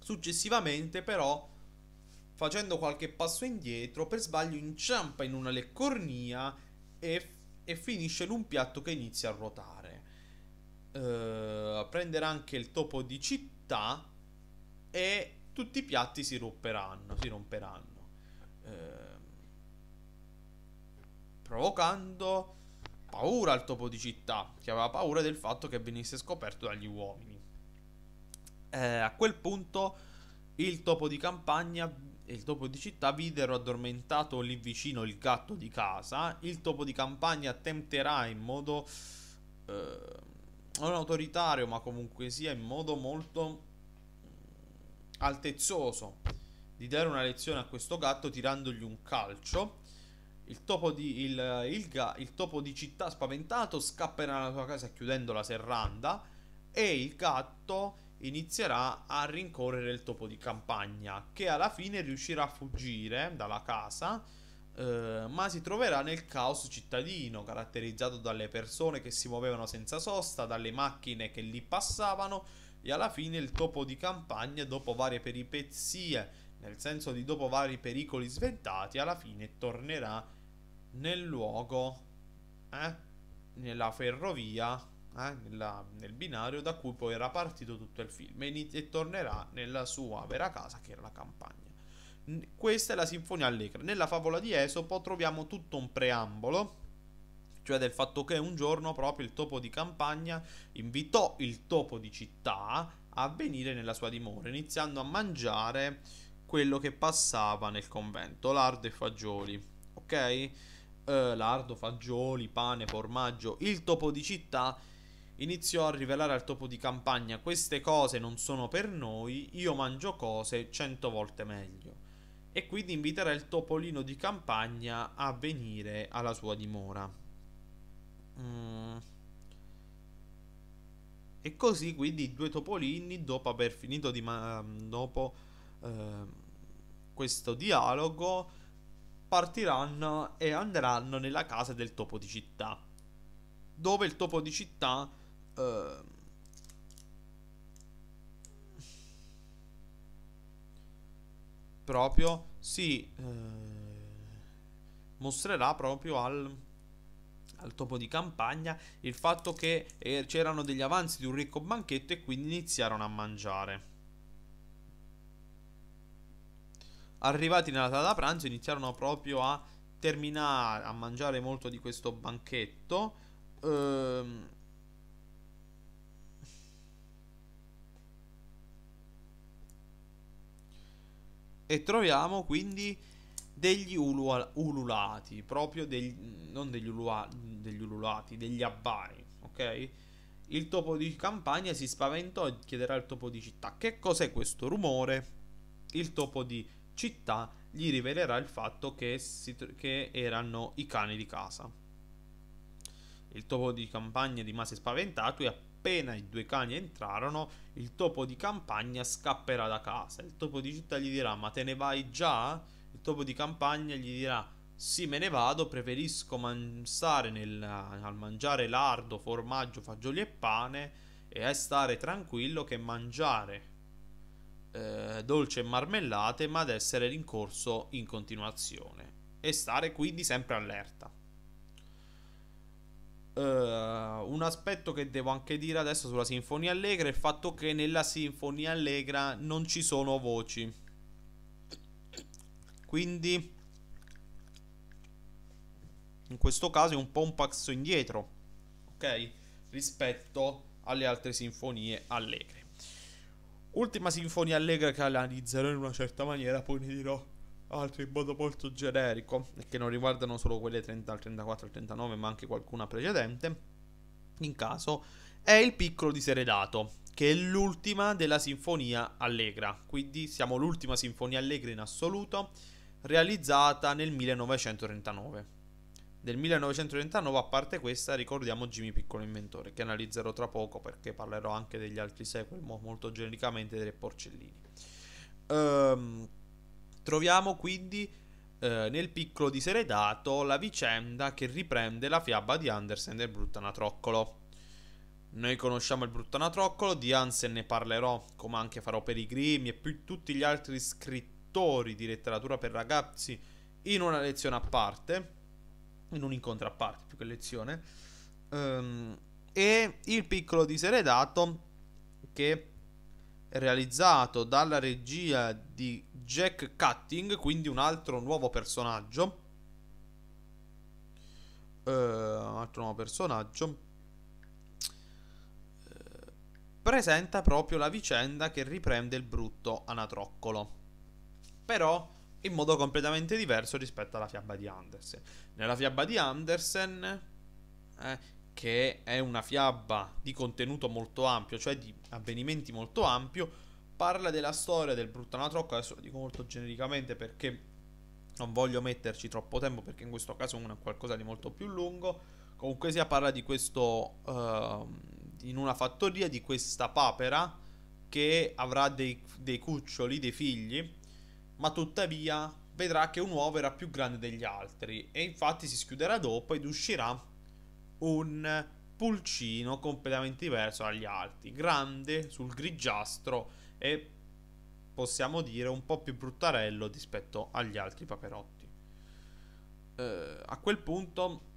successivamente però facendo qualche passo indietro per sbaglio inciampa in una leccornia e, e finisce in un piatto che inizia a ruotare. Uh, eh, prenderà anche il topo di città e tutti i piatti si romperanno, si romperanno eh, provocando paura al topo di città, che aveva paura del fatto che venisse scoperto dagli uomini. Eh, a quel punto il topo di campagna e il topo di città videro addormentato lì vicino il gatto di casa. Il topo di campagna tenterà in modo eh, non autoritario, ma comunque sia in modo molto altezzoso di dare una lezione a questo gatto tirandogli un calcio. Il topo, di, il, il, il topo di città spaventato scapperà nella sua casa chiudendo la serranda e il gatto inizierà a rincorrere il topo di campagna che alla fine riuscirà a fuggire dalla casa eh, ma si troverà nel caos cittadino caratterizzato dalle persone che si muovevano senza sosta, dalle macchine che lì passavano e alla fine il topo di campagna, dopo varie peripezie, nel senso di dopo vari pericoli sventati, alla fine tornerà nel luogo, eh? nella ferrovia, eh? nella, nel binario da cui poi era partito tutto il film e, e tornerà nella sua vera casa che era la campagna. N- questa è la Sinfonia Allegra. Nella favola di Esopo troviamo tutto un preambolo cioè del fatto che un giorno proprio il topo di campagna invitò il topo di città a venire nella sua dimora, iniziando a mangiare quello che passava nel convento, lardo e fagioli, ok? Eh, lardo, fagioli, pane, formaggio. Il topo di città iniziò a rivelare al topo di campagna queste cose non sono per noi, io mangio cose cento volte meglio. E quindi inviterà il topolino di campagna a venire alla sua dimora. Mm. E così quindi i due topolini, dopo aver finito di ma- dopo eh, questo dialogo, partiranno e andranno nella casa del topo di città. Dove il topo di città eh, proprio si eh, mostrerà proprio al al topo di campagna il fatto che eh, c'erano degli avanzi di un ricco banchetto e quindi iniziarono a mangiare. Arrivati nella sala da pranzo iniziarono proprio a terminare, a mangiare molto di questo banchetto. Ehm... E troviamo quindi degli ulua, ululati, proprio degli, non degli, ulua, degli ululati, degli abbari, ok? Il topo di campagna si spaventò e chiederà al topo di città che cos'è questo rumore. Il topo di città gli rivelerà il fatto che, si, che erano i cani di casa. Il topo di campagna rimase spaventato e appena i due cani entrarono, il topo di campagna scapperà da casa. Il topo di città gli dirà: Ma te ne vai già? il topo di campagna gli dirà sì me ne vado, preferisco man- stare nel, al mangiare lardo, formaggio, fagioli e pane e stare tranquillo che mangiare eh, dolce e marmellate ma ad essere rincorso in continuazione e stare quindi sempre allerta. Uh, un aspetto che devo anche dire adesso sulla Sinfonia Allegra è il fatto che nella Sinfonia Allegra non ci sono voci quindi in questo caso è un po' un passo indietro, ok? Rispetto alle altre sinfonie allegre. Ultima sinfonia allegra che analizzerò in una certa maniera, poi ne dirò altre in modo molto generico e che non riguardano solo quelle 30 al 34 al 39, ma anche qualcuna precedente. In caso è il piccolo diseredato, che è l'ultima della sinfonia allegra, quindi siamo l'ultima sinfonia allegra in assoluto realizzata nel 1939. Del 1939, a parte questa, ricordiamo Jimmy Piccolo Inventore, che analizzerò tra poco perché parlerò anche degli altri sequel, molto genericamente delle porcellini. Ehm, troviamo quindi eh, nel piccolo di Seredato la vicenda che riprende la fiaba di Andersen del Bruttanatroccolo. Noi conosciamo il Bruttanatroccolo, di Hansen ne parlerò, come anche farò per i Grimi e più tutti gli altri scrittori attori di letteratura per ragazzi in una lezione a parte, in un incontro a parte più che lezione, um, e Il piccolo diseredato che è realizzato dalla regia di Jack Cutting, quindi un altro nuovo personaggio. Uh, un altro nuovo personaggio eh, presenta proprio la vicenda che riprende il brutto anatroccolo però in modo completamente diverso rispetto alla fiaba di Andersen. Nella fiaba di Andersen, eh, che è una fiaba di contenuto molto ampio, cioè di avvenimenti molto ampio, parla della storia del Bruttana Trocca, adesso lo dico molto genericamente perché non voglio metterci troppo tempo perché in questo caso è qualcosa di molto più lungo. Comunque sia parla di questo uh, in una fattoria di questa papera che avrà dei, dei cuccioli, dei figli ma tuttavia vedrà che un uovo era più grande degli altri e infatti si schiuderà dopo ed uscirà un pulcino completamente diverso dagli altri, grande sul grigiastro e possiamo dire un po' più bruttarello rispetto agli altri paperotti. Eh, a quel punto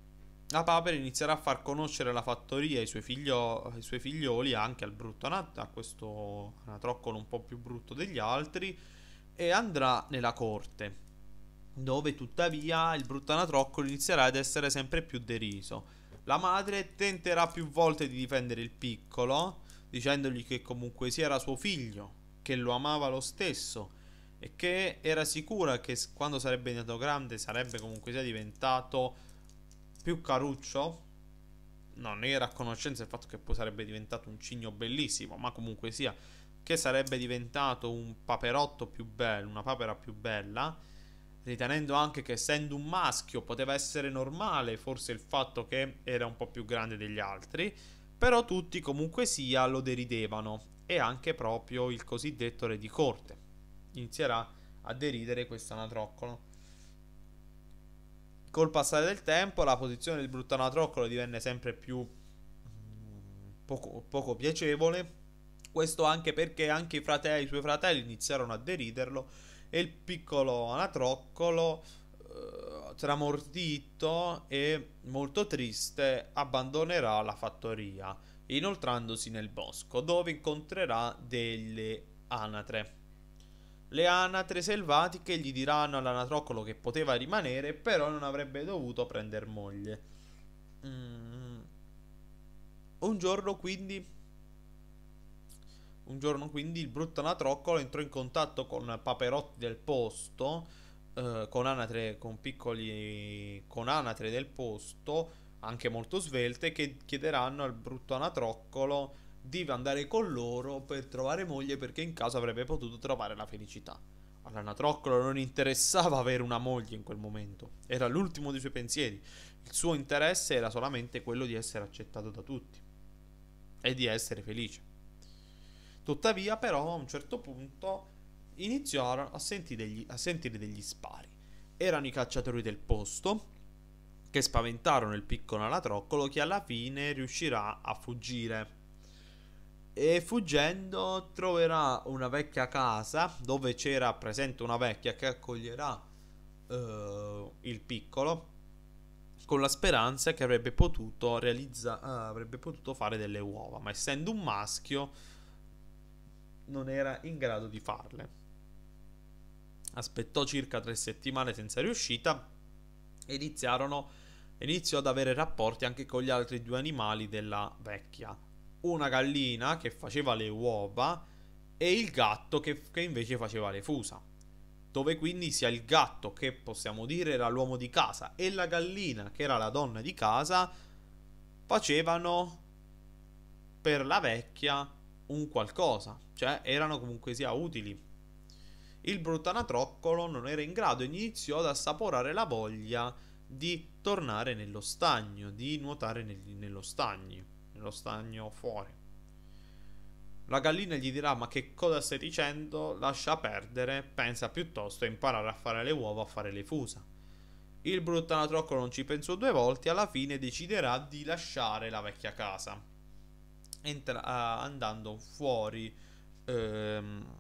la papera inizierà a far conoscere la fattoria ai suoi, figlio, ai suoi figlioli anche al brutto a questo anatroccolo un po' più brutto degli altri e andrà nella corte, dove tuttavia il bruttanatroccolo inizierà ad essere sempre più deriso. La madre tenterà più volte di difendere il piccolo, dicendogli che comunque sia era suo figlio, che lo amava lo stesso e che era sicura che quando sarebbe diventato grande sarebbe comunque sia diventato più caruccio. Non era a conoscenza del fatto che poi sarebbe diventato un cigno bellissimo, ma comunque sia che sarebbe diventato un paperotto più bello, una papera più bella, ritenendo anche che essendo un maschio poteva essere normale forse il fatto che era un po' più grande degli altri, però tutti comunque sia lo deridevano e anche proprio il cosiddetto re di corte inizierà a deridere questo anatroccolo. Col passare del tempo la posizione del brutto anatroccolo divenne sempre più mm, poco, poco piacevole questo anche perché anche i, fratelli, i suoi fratelli iniziarono a deriderlo e il piccolo anatroccolo, eh, tramordito e molto triste, abbandonerà la fattoria, inoltrandosi nel bosco, dove incontrerà delle anatre. Le anatre selvatiche gli diranno all'anatroccolo che poteva rimanere, però non avrebbe dovuto prendere moglie. Mm. Un giorno quindi un giorno quindi il brutto anatroccolo entrò in contatto con paperotti del posto, eh, con anatre, con piccoli, con anatre del posto, anche molto svelte, che chiederanno al brutto anatroccolo di andare con loro per trovare moglie perché in caso avrebbe potuto trovare la felicità. All'anatroccolo non interessava avere una moglie in quel momento, era l'ultimo dei suoi pensieri. Il suo interesse era solamente quello di essere accettato da tutti e di essere felice. Tuttavia, però, a un certo punto iniziarono a sentire degli, a sentire degli spari. Erano i cacciatori del posto che spaventarono il piccolo anatroccolo che alla fine riuscirà a fuggire. E fuggendo troverà una vecchia casa dove c'era presente una vecchia che accoglierà uh, il piccolo con la speranza che avrebbe potuto, realizza- uh, avrebbe potuto fare delle uova, ma essendo un maschio non era in grado di farle. Aspettò circa tre settimane senza riuscita e iniziarono iniziò ad avere rapporti anche con gli altri due animali della vecchia. Una gallina che faceva le uova e il gatto che, che, invece faceva le fusa. Dove quindi sia il gatto che possiamo dire era l'uomo di casa e la gallina che era la donna di casa facevano per la vecchia un qualcosa, cioè erano comunque sia utili. Il bruttanatroccolo non era in grado e iniziò ad assaporare la voglia di tornare nello stagno, di nuotare nel, nello stagno, nello stagno fuori. La gallina gli dirà ma che cosa stai dicendo? Lascia perdere, pensa piuttosto a imparare a fare le uova, a fare le fusa. Il bruttanatroccolo non ci pensò due volte, alla fine deciderà di lasciare la vecchia casa entra- andando fuori ehm,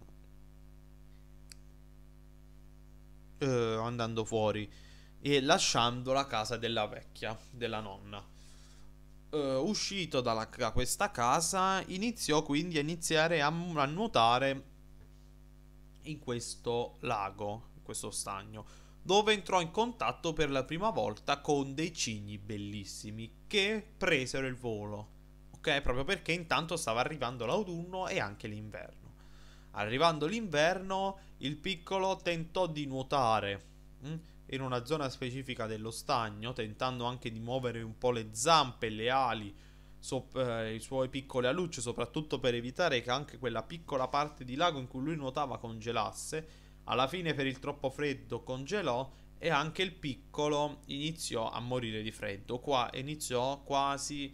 eh, andando fuori e lasciando la casa della vecchia, della nonna. Uh, uscito dalla, da questa casa, iniziò quindi a iniziare a, a, nuotare in questo lago, in questo stagno, dove entrò in contatto per la prima volta con dei cigni bellissimi che presero il volo ok? Proprio perché intanto stava arrivando l'autunno e anche l'inverno. Arrivando l'inverno, il piccolo tentò di nuotare mh? Mm, in una zona specifica dello stagno, tentando anche di muovere un po' le zampe e le ali sopra eh, i suoi piccoli alucci, soprattutto per evitare che anche quella piccola parte di lago in cui lui nuotava congelasse. Alla fine, per il troppo freddo, congelò e anche il piccolo iniziò a morire di freddo. Qua iniziò quasi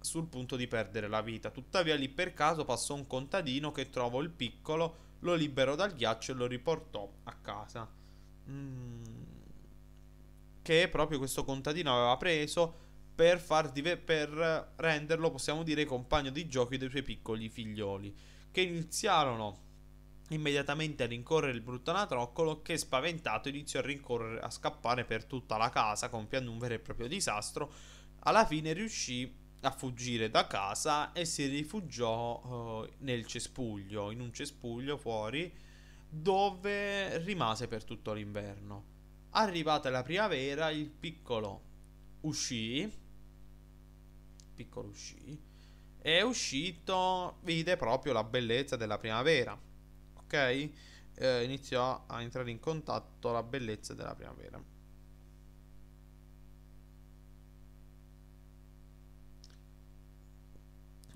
sul punto di perdere la vita. Tuttavia lì per caso passò un contadino che trovò il piccolo, lo liberò dal ghiaccio e lo riportò a casa. Mm. Che proprio questo contadino aveva preso per, far dive- per renderlo, possiamo dire, compagno di giochi dei suoi piccoli figlioli, che iniziarono immediatamente a rincorrere il brutto anatroccolo che spaventato iniziò a rincorrere a scappare per tutta la casa compiendo un vero e proprio disastro alla fine riuscì a fuggire da casa e si rifugiò uh, nel cespuglio, in un cespuglio fuori, dove rimase per tutto l'inverno. Arrivata la primavera, il piccolo uscì, piccolo uscì, e uscito vide proprio la bellezza della primavera, ok? Eh, iniziò a entrare in contatto la bellezza della primavera.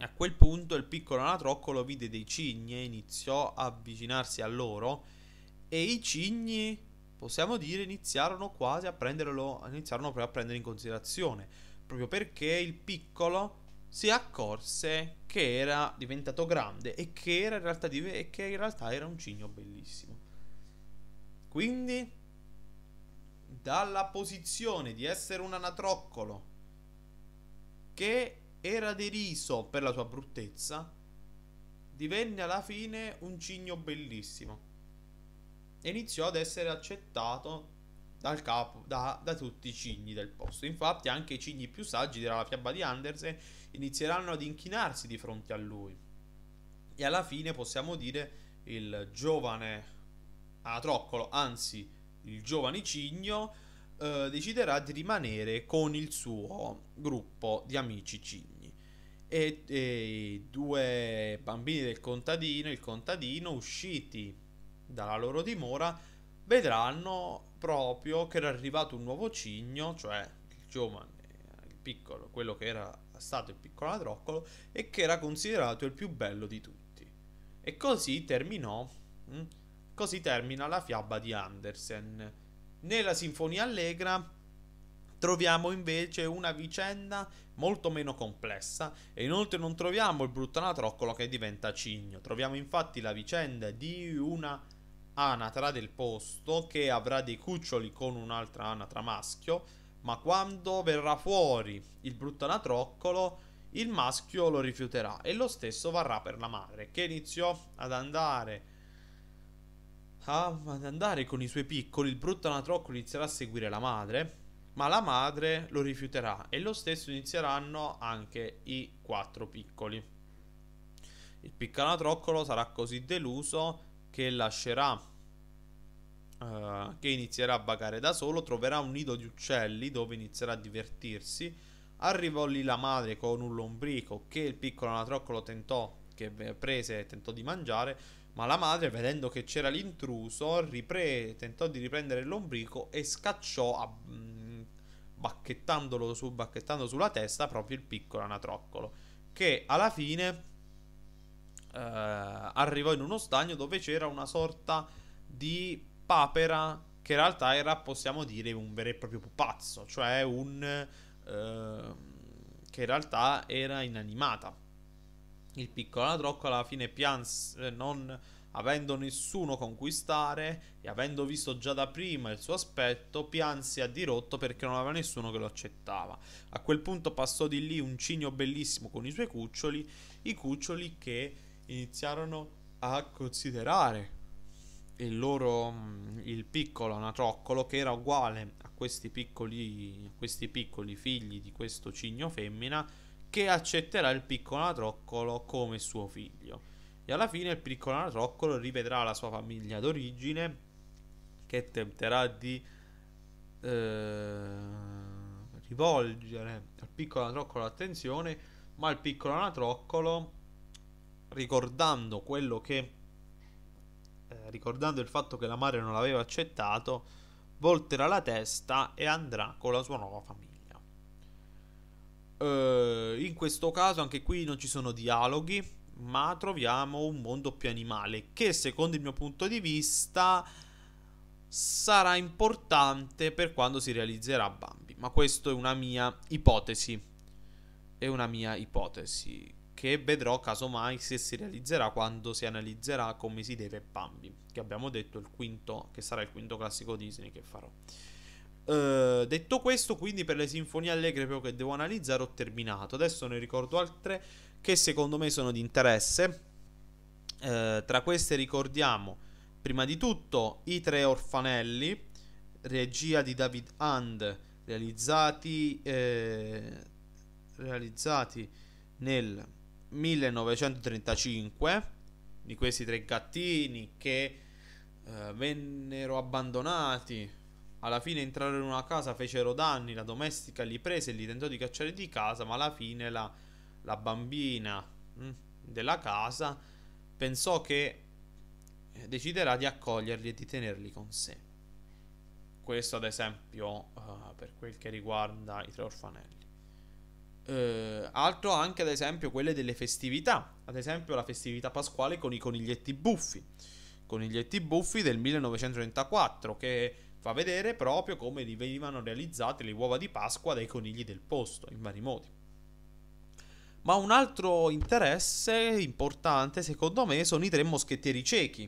A quel punto il piccolo anatroccolo vide dei cigni e iniziò a avvicinarsi a loro e i cigni, possiamo dire, iniziarono quasi a prenderlo, iniziarono proprio a prendere in considerazione, proprio perché il piccolo si accorse che era diventato grande e che, era in realtà, e che in realtà era un cigno bellissimo. Quindi, dalla posizione di essere un anatroccolo che era deriso per la sua bruttezza, divenne alla fine un cigno bellissimo e iniziò ad essere accettato dal capo, da, da, tutti i cigni del posto. Infatti anche i cigni più saggi dirà la fiaba di Andersen inizieranno ad inchinarsi di fronte a lui. E alla fine possiamo dire il giovane atroccolo, anzi il giovane cigno, eh, deciderà di rimanere con il suo gruppo di amici cigni e, e i due bambini del contadino, il contadino usciti dalla loro dimora, vedranno proprio che era arrivato un nuovo cigno, cioè il giovane, il piccolo, quello che era stato il piccolo ladroccolo e che era considerato il più bello di tutti. E così terminò, mm, così termina la fiaba di Andersen. Nella Sinfonia Allegra troviamo invece una vicenda molto meno complessa e inoltre non troviamo il brutto anatroccolo che diventa cigno. Troviamo infatti la vicenda di una anatra del posto che avrà dei cuccioli con un'altra anatra maschio, ma quando verrà fuori il brutto anatroccolo il maschio lo rifiuterà e lo stesso varrà per la madre che iniziò ad andare ah, ad andare con i suoi piccoli, il brutto anatroccolo inizierà a seguire la madre ma la madre lo rifiuterà e lo stesso inizieranno anche i quattro piccoli. Il piccolo piccanatroccolo sarà così deluso che lascerà uh, che inizierà a vagare da solo, troverà un nido di uccelli dove inizierà a divertirsi. Arrivò lì la madre con un lombrico che il piccolo anatroccolo tentò che prese e tentò di mangiare, ma la madre, vedendo che c'era l'intruso, ripre- tentò di riprendere il lombrico e scacciò a, bacchettandolo su, bacchettando sulla testa proprio il piccolo anatroccolo, che alla fine eh, arrivò in uno stagno dove c'era una sorta di papera che in realtà era, possiamo dire, un vero e proprio pupazzo, cioè un... Eh, che in realtà era inanimata. Il piccolo anatroccolo alla fine pianse, eh, non avendo nessuno conquistare e avendo visto già da prima il suo aspetto, pianse a dirotto perché non aveva nessuno che lo accettava. A quel punto passò di lì un cigno bellissimo con i suoi cuccioli, i cuccioli che iniziarono a considerare il loro mm, il piccolo anatroccolo che era uguale a questi piccoli, questi piccoli figli di questo cigno femmina che accetterà il piccolo anatroccolo come suo figlio. E alla fine il piccolo anatroccolo rivedrà la sua famiglia d'origine che tenterà di eh, rivolgere al piccolo anatroccolo l'attenzione, ma il piccolo anatroccolo ricordando quello che eh, ricordando il fatto che la madre non l'aveva accettato, volterà la testa e andrà con la sua nuova famiglia. Eh, in questo caso anche qui non ci sono dialoghi, ma troviamo un mondo più animale che secondo il mio punto di vista sarà importante per quando si realizzerà Bambi, ma questa è una mia ipotesi. È una mia ipotesi che vedrò casomai se si realizzerà quando si analizzerà come si deve Bambi, che abbiamo detto il quinto che sarà il quinto classico Disney che farò. Uh, detto questo, quindi per le sinfonie allegre proprio che devo analizzare ho terminato. Adesso ne ricordo altre che secondo me sono di interesse. Uh, tra queste ricordiamo prima di tutto I tre orfanelli, regia di David Hand, realizzati, eh, realizzati nel 1935 di questi tre gattini che eh, vennero abbandonati alla fine entrarono in una casa, fecero danni, la domestica li prese e li tentò di cacciare di casa, ma alla fine la, la bambina mm, della casa pensò che deciderà di accoglierli e di tenerli con sé. Questo ad esempio uh, per quel che riguarda i tre orfanelli. Uh, altro anche ad esempio quelle delle festività, ad esempio la festività pasquale con i coniglietti buffi, coniglietti buffi del 1934 che Fa vedere proprio come venivano realizzate le uova di Pasqua dai conigli del posto, in vari modi. Ma un altro interesse importante, secondo me, sono i tre moschettieri ciechi.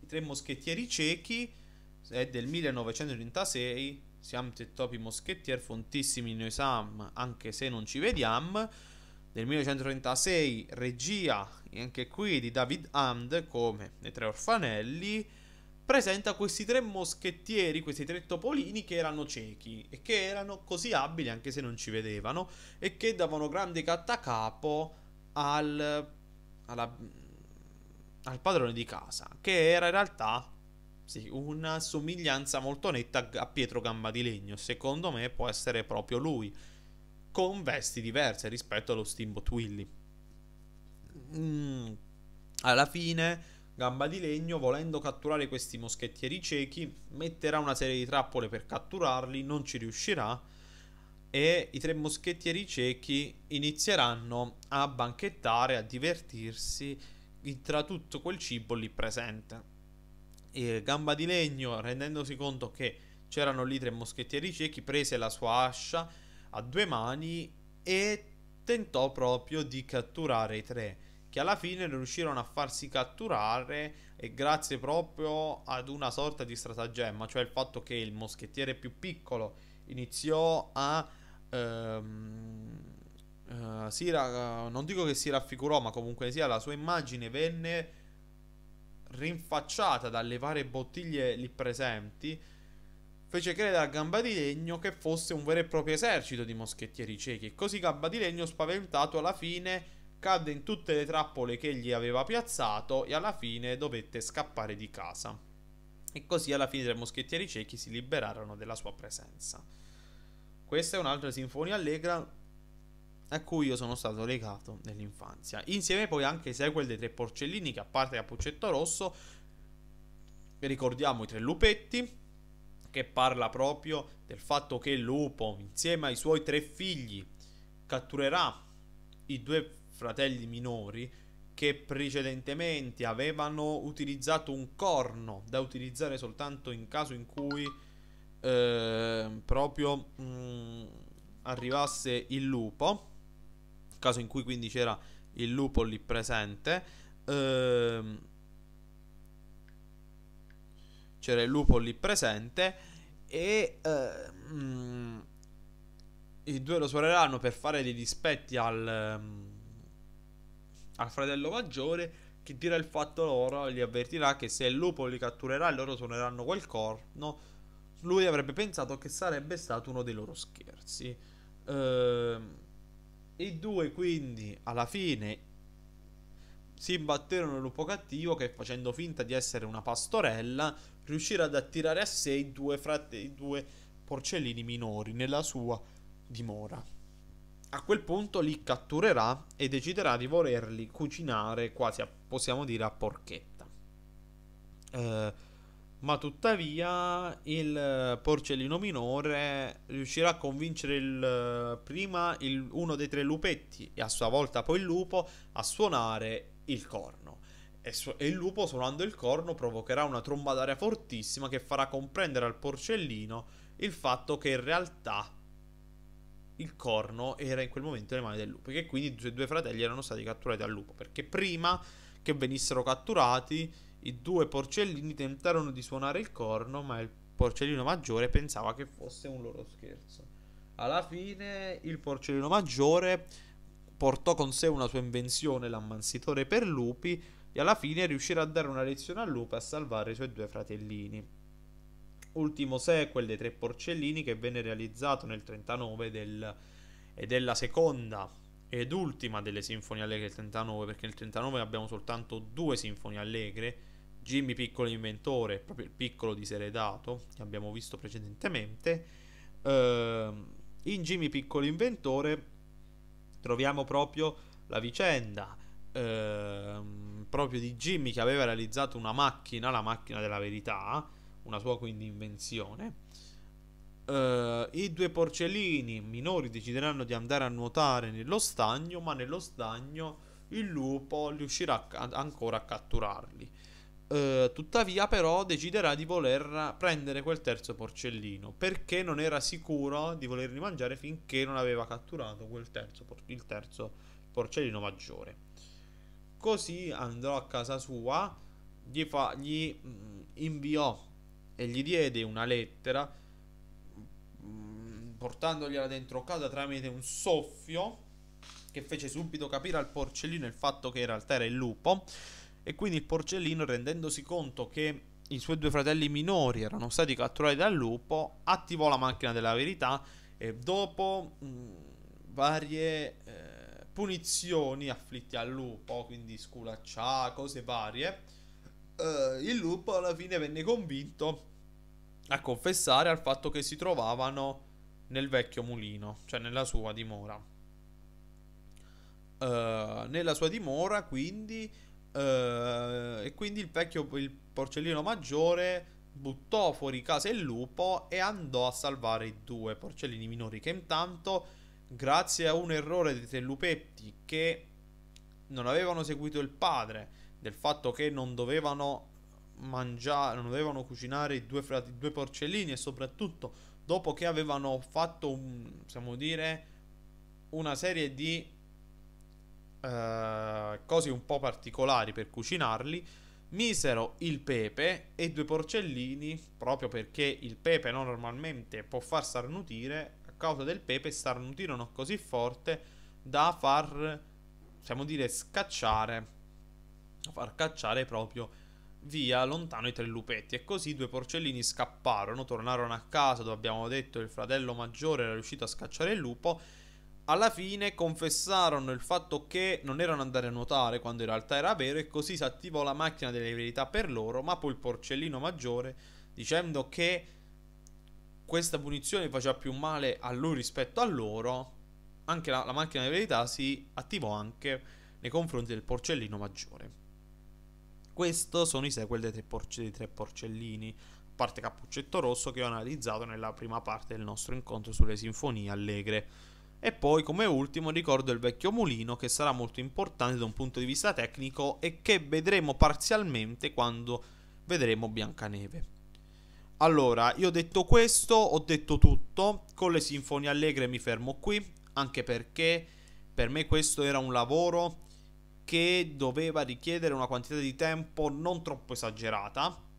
I tre moschettieri ciechi è del 1936, siamo te topi moschettieri, fontissimi noi sam, anche se non ci vediamo. Del 1936, regia, anche qui, di David Hand, come Le tre orfanelli presenta questi tre moschettieri, questi tre topolini che erano ciechi e che erano così abili anche se non ci vedevano e che davano grande cattacapo al, alla, al padrone di casa, che era in realtà sì, una somiglianza molto netta a Pietro Gamba di Legno, secondo me può essere proprio lui, con vesti diverse rispetto allo Steamboat Willy. Mm, alla fine Gamba di legno, volendo catturare questi moschettieri ciechi, metterà una serie di trappole per catturarli, non ci riuscirà e i tre moschettieri ciechi inizieranno a banchettare, a divertirsi tra tutto quel cibo lì presente. E Gamba di legno, rendendosi conto che c'erano lì tre moschettieri ciechi, prese la sua ascia a due mani e tentò proprio di catturare i tre che alla fine riuscirono a farsi catturare e grazie proprio ad una sorta di stratagemma, cioè il fatto che il moschettiere più piccolo iniziò a... Ehm, eh, si ra- non dico che si raffigurò, ma comunque sia la sua immagine venne rinfacciata dalle varie bottiglie lì presenti fece credere a Gamba di Legno che fosse un vero e proprio esercito di moschettieri ciechi. E Così Gamba di Legno, spaventato, alla fine cadde in tutte le trappole che gli aveva piazzato e alla fine dovette scappare di casa. E così alla fine i tre moschettieri ciechi si liberarono della sua presenza. Questa è un'altra sinfonia allegra a cui io sono stato legato nell'infanzia. Insieme poi anche ai sequel dei tre porcellini che a parte Cappuccetto Rosso ricordiamo i tre lupetti che parla proprio del fatto che il Lupo insieme ai suoi tre figli catturerà i due fratelli minori che precedentemente avevano utilizzato un corno da utilizzare soltanto in caso in cui eh, proprio mh, mm, arrivasse il lupo, caso in cui quindi c'era il lupo lì presente. Eh, c'era il lupo lì presente e eh, i due lo suoreranno per fare dei dispetti al... Mh, ehm, al fratello maggiore che dirà il fatto loro, gli avvertirà che se il lupo li catturerà e loro suoneranno quel corno, lui avrebbe pensato che sarebbe stato uno dei loro scherzi. Ehm, I due quindi alla fine si imbatterono in lupo cattivo che facendo finta di essere una pastorella riuscirà ad attirare a sé i due, frate- i due porcellini minori nella sua dimora a quel punto li catturerà e deciderà di volerli cucinare quasi a, possiamo dire a porchetta. Eh, ma tuttavia il porcellino minore riuscirà a convincere il, prima il, uno dei tre lupetti e a sua volta poi il lupo a suonare il corno. E, su- e il lupo suonando il corno provocherà una tromba d'aria fortissima che farà comprendere al porcellino il fatto che in realtà il corno era in quel momento nelle mani del lupo. Che quindi i due fratelli erano stati catturati dal lupo. Perché prima che venissero catturati, i due porcellini tentarono di suonare il corno, ma il porcellino maggiore pensava che fosse un loro scherzo. Alla fine il porcellino maggiore portò con sé una sua invenzione, l'ammansitore per lupi, e alla fine riuscirà a dare una lezione al lupo e a salvare i suoi due fratellini ultimo sequel dei Tre Porcellini che venne realizzato nel 39 del, ed è la seconda ed ultima delle Sinfonie Allegre del 1939 perché nel 39 abbiamo soltanto due Sinfonie Allegre, Jimmy Piccolo Inventore, proprio il piccolo diseredato che abbiamo visto precedentemente. Ehm, in Jimmy Piccolo Inventore troviamo proprio la vicenda ehm, proprio di Jimmy che aveva realizzato una macchina, la macchina della verità, una sua quindi invenzione. Uh, I due porcellini minori decideranno di andare a nuotare nello stagno, ma nello stagno il lupo riuscirà a, ancora a catturarli. Uh, tuttavia, però, deciderà di voler prendere quel terzo porcellino perché non era sicuro di volerli mangiare finché non aveva catturato terzo por- il terzo porcellino maggiore. Così andrò a casa sua, gli, fa- gli mh, mm, inviò e gli diede una lettera mm, portandogliela dentro casa tramite un soffio che fece subito capire al porcellino il fatto che in realtà era il lupo e quindi il porcellino rendendosi conto che i suoi due fratelli minori erano stati catturati dal lupo attivò la macchina della verità e dopo mh, mm, varie eh, punizioni afflitte al lupo quindi sculaccia, cose varie eh, il lupo alla fine venne convinto a confessare al fatto che si trovavano nel vecchio mulino, cioè nella sua dimora. Eh, nella sua dimora, quindi, eh, e quindi il vecchio il porcellino maggiore buttò fuori casa il lupo e andò a salvare i due porcellini minori che intanto grazie a un errore dei tre lupetti che non avevano seguito il padre del fatto che non dovevano mangiare, non dovevano cucinare i due, frati, due porcellini e soprattutto dopo che avevano fatto, un, possiamo dire, una serie di eh, cose un po' particolari per cucinarli, misero il pepe e i due porcellini proprio perché il pepe no, normalmente può far starnutire, a causa del pepe starnutirono così forte da far, possiamo dire, scacciare far cacciare proprio via lontano i tre lupetti e così i due porcellini scapparono, tornarono a casa dove abbiamo detto il fratello maggiore era riuscito a scacciare il lupo. Alla fine confessarono il fatto che non erano andati a nuotare quando in realtà era vero e così si attivò la macchina delle verità per loro, ma poi il porcellino maggiore dicendo che questa punizione faceva più male a lui rispetto a loro, anche la, la macchina delle verità si attivò anche nei confronti del porcellino maggiore. Questo sono i sequel dei tre, porce, dei tre porcellini, parte Cappuccetto Rosso che ho analizzato nella prima parte del nostro incontro sulle sinfonie allegre. E poi, come ultimo, ricordo il vecchio mulino che sarà molto importante da un punto di vista tecnico e che vedremo parzialmente quando vedremo Biancaneve. Allora, io ho detto questo, ho detto tutto, con le sinfonie allegre mi fermo qui, anche perché per me questo era un lavoro che doveva richiedere una quantità di tempo non troppo esagerata.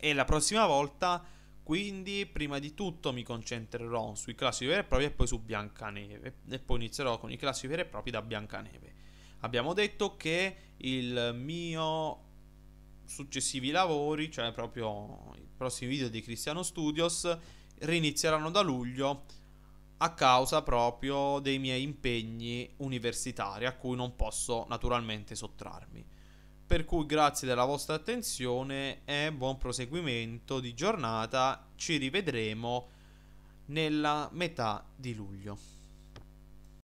E la prossima volta, quindi, prima di tutto mi concentrerò sui classici veri e propri e poi su Biancaneve. E poi inizierò con i classici veri e propri da Biancaneve. Abbiamo detto che il mio successivi lavori, cioè proprio i prossimi video di Cristiano Studios, rinizieranno da luglio a causa proprio dei miei impegni universitari a cui non posso naturalmente sottrarmi. Per cui grazie della vostra attenzione e buon proseguimento di giornata, ci rivedremo nella metà di luglio.